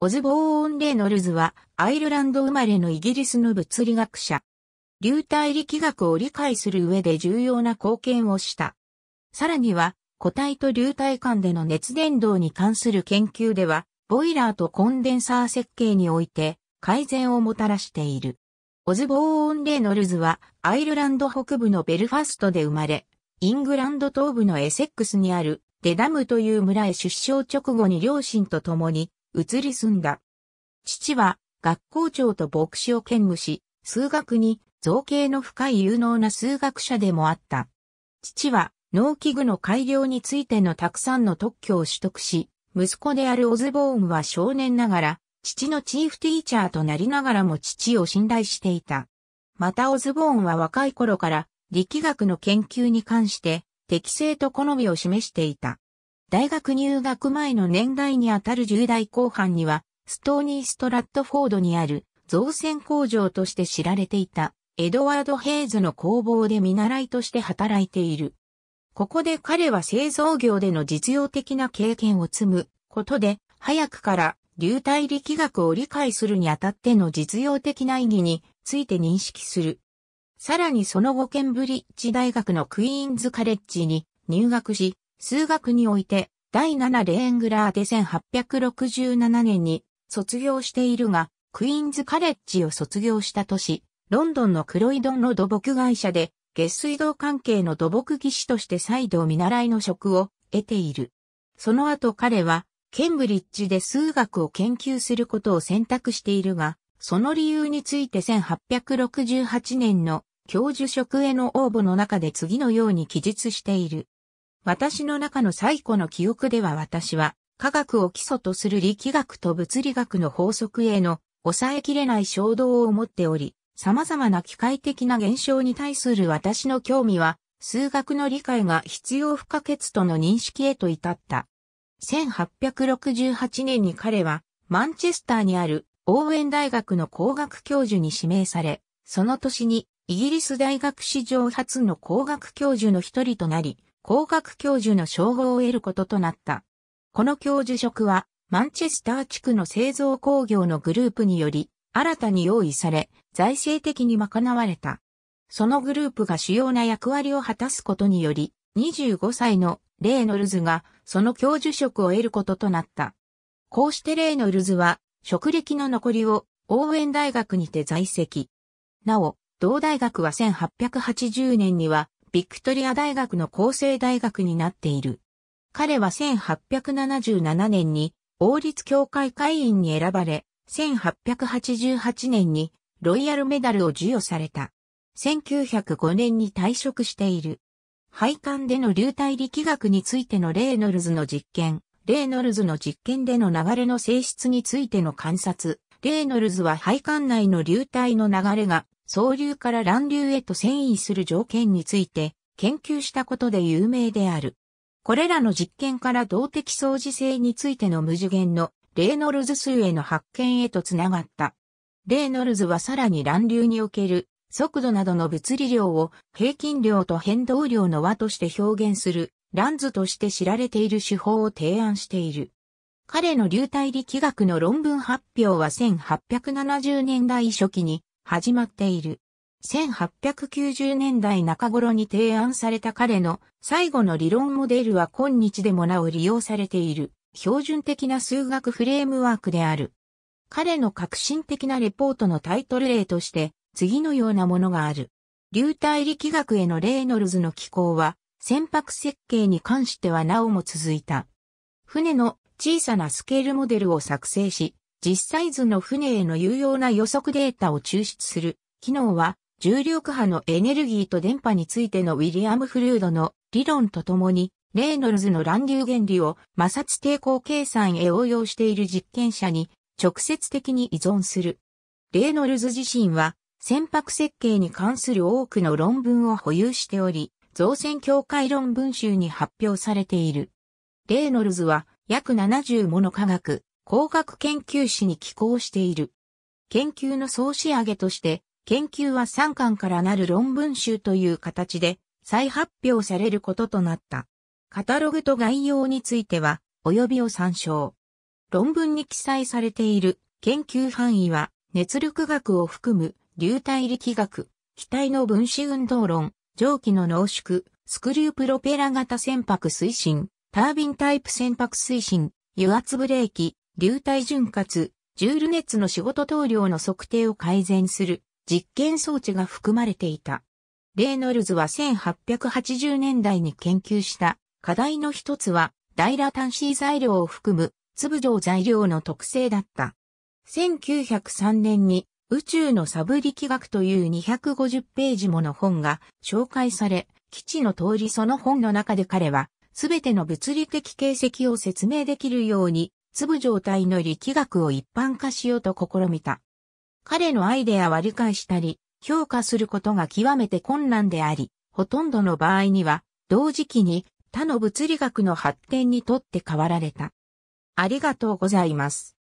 オズボーン・レイノルズは、アイルランド生まれのイギリスの物理学者。流体力学を理解する上で重要な貢献をした。さらには、固体と流体間での熱伝導に関する研究では、ボイラーとコンデンサー設計において改善をもたらしている。オズボーン・レイノルズはアイルランド北部のベルファストで生まれ、イングランド東部のエセックスにあるデダムという村へ出生直後に両親と共に移り住んだ。父は学校長と牧師を兼務し、数学に造形の深い有能な数学者でもあった。父は農機具の改良についてのたくさんの特許を取得し、息子であるオズボーンは少年ながら、父のチーフティーチャーとなりながらも父を信頼していた。またオズボーンは若い頃から力学の研究に関して適性と好みを示していた。大学入学前の年代にあたる10代後半には、ストーニーストラットフォードにある造船工場として知られていたエドワード・ヘイズの工房で見習いとして働いている。ここで彼は製造業での実用的な経験を積むことで、早くから流体力学を理解するにあたっての実用的な意義について認識する。さらにその後ケンブリッジ大学のクイーンズカレッジに入学し、数学において第7レーングラーで1867年に卒業しているが、クイーンズカレッジを卒業した年、ロンドンのクロイドンの土木会社で下水道関係の土木技師として再度見習いの職を得ている。その後彼は、ケンブリッジで数学を研究することを選択しているが、その理由について1868年の教授職への応募の中で次のように記述している。私の中の最古の記憶では私は、科学を基礎とする力学と物理学の法則への抑えきれない衝動を持っており、様々な機械的な現象に対する私の興味は、数学の理解が必要不可欠との認識へと至った。1868年に彼は、マンチェスターにある応援大学の工学教授に指名され、その年にイギリス大学史上初の工学教授の一人となり、工学教授の称号を得ることとなった。この教授職は、マンチェスター地区の製造工業のグループにより、新たに用意され、財政的に賄われた。そのグループが主要な役割を果たすことにより、25歳のレイノルズがその教授職を得ることとなった。こうしてレイノルズは、職歴の残りを応援大学にて在籍。なお、同大学は1880年にはビクトリア大学の厚生大学になっている。彼は1877年に王立協会会員に選ばれ、1888年にロイヤルメダルを授与された。1905年に退職している。配管での流体力学についてのレーノルズの実験、レーノルズの実験での流れの性質についての観察、レーノルズは配管内の流体の流れが総流から乱流へと遷移する条件について研究したことで有名である。これらの実験から動的相似性についての無次元のレーノルズ数への発見へとつながった。レーノルズはさらに乱流における速度などの物理量を平均量と変動量の和として表現するランズとして知られている手法を提案している。彼の流体力学の論文発表は1870年代初期に始まっている。1890年代中頃に提案された彼の最後の理論モデルは今日でもなお利用されている標準的な数学フレームワークである。彼の革新的なレポートのタイトル例として次のようなものがある。流体力学へのレイノルズの機構は船舶設計に関してはなおも続いた。船の小さなスケールモデルを作成し、実際図の船への有用な予測データを抽出する機能は重力波のエネルギーと電波についてのウィリアム・フルードの理論とともに、レーノルズの乱流原理を摩擦抵抗計算へ応用している実験者に直接的に依存する。レーノルズ自身は船舶設計に関する多くの論文を保有しており、造船協会論文集に発表されている。レーノルズは約70もの科学、工学研究士に寄稿している。研究の総仕上げとして、研究は3巻からなる論文集という形で再発表されることとなった。カタログと概要については、及びを参照。論文に記載されている研究範囲は、熱力学を含む流体力学、機体の分子運動論、蒸気の濃縮、スクリュープロペラ型船舶推進、タービンタイプ船舶推進、油圧ブレーキ、流体潤滑、ジュール熱の仕事等量の測定を改善する実験装置が含まれていた。レーノルズは1880年代に研究した課題の一つは、ダイラシー材料を含む粒状材料の特性だった。1903年に宇宙のサブ力学という250ページもの本が紹介され、基地の通りその本の中で彼は、すべての物理的形跡を説明できるように粒状態の力学を一般化しようと試みた。彼のアイデアは理解したり、評価することが極めて困難であり、ほとんどの場合には、同時期に他の物理学の発展にとって変わられた。ありがとうございます。